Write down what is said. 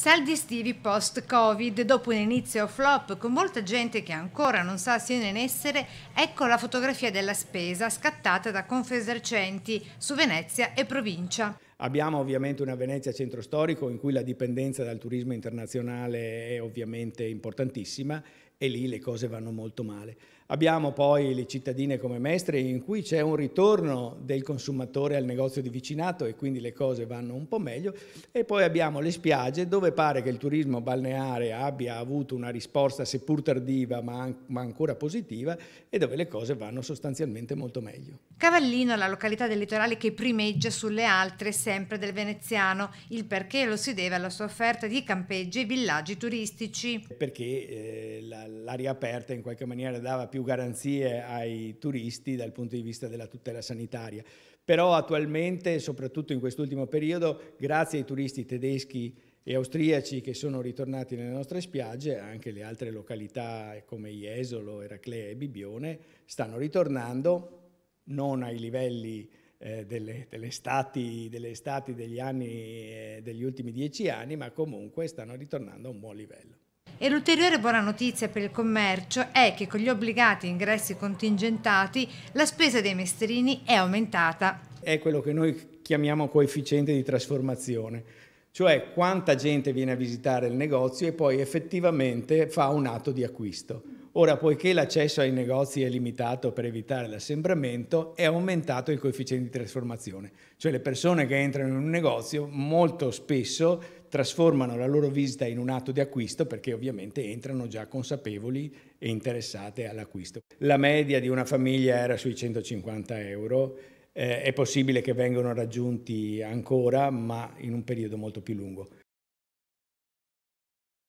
Saldi estivi post-Covid, dopo un inizio flop con molta gente che ancora non sa siano in essere, ecco la fotografia della spesa scattata da Confesercenti su Venezia e provincia. Abbiamo ovviamente una Venezia centro storico in cui la dipendenza dal turismo internazionale è ovviamente importantissima e lì le cose vanno molto male. Abbiamo poi le cittadine come Mestre in cui c'è un ritorno del consumatore al negozio di vicinato e quindi le cose vanno un po' meglio e poi abbiamo le spiagge dove pare che il turismo balneare abbia avuto una risposta seppur tardiva ma, an ma ancora positiva e dove le cose vanno sostanzialmente molto meglio. Cavallino è la località del litorale che primeggia sulle altre sempre del veneziano, il perché lo si deve alla sua offerta di campeggi e villaggi turistici. Perché eh, l'aria aperta in qualche maniera dava più più garanzie ai turisti dal punto di vista della tutela sanitaria. Però attualmente, soprattutto in quest'ultimo periodo, grazie ai turisti tedeschi e austriaci che sono ritornati nelle nostre spiagge, anche le altre località come Jesolo, Eraclea e Bibione stanno ritornando non ai livelli eh, delle, delle, estati, delle, estati, degli anni eh, degli ultimi dieci anni, ma comunque stanno ritornando a un buon livello. E l'ulteriore buona notizia per il commercio è che con gli obbligati ingressi contingentati la spesa dei mestrini è aumentata. È quello che noi chiamiamo coefficiente di trasformazione, cioè quanta gente viene a visitare il negozio e poi effettivamente fa un atto di acquisto. Ora, poiché l'accesso ai negozi è limitato per evitare l'assembramento, è aumentato il coefficiente di trasformazione, cioè le persone che entrano in un negozio molto spesso trasformano la loro visita in un atto di acquisto perché ovviamente entrano già consapevoli e interessate all'acquisto. La media di una famiglia era sui 150 euro, eh, è possibile che vengano raggiunti ancora ma in un periodo molto più lungo.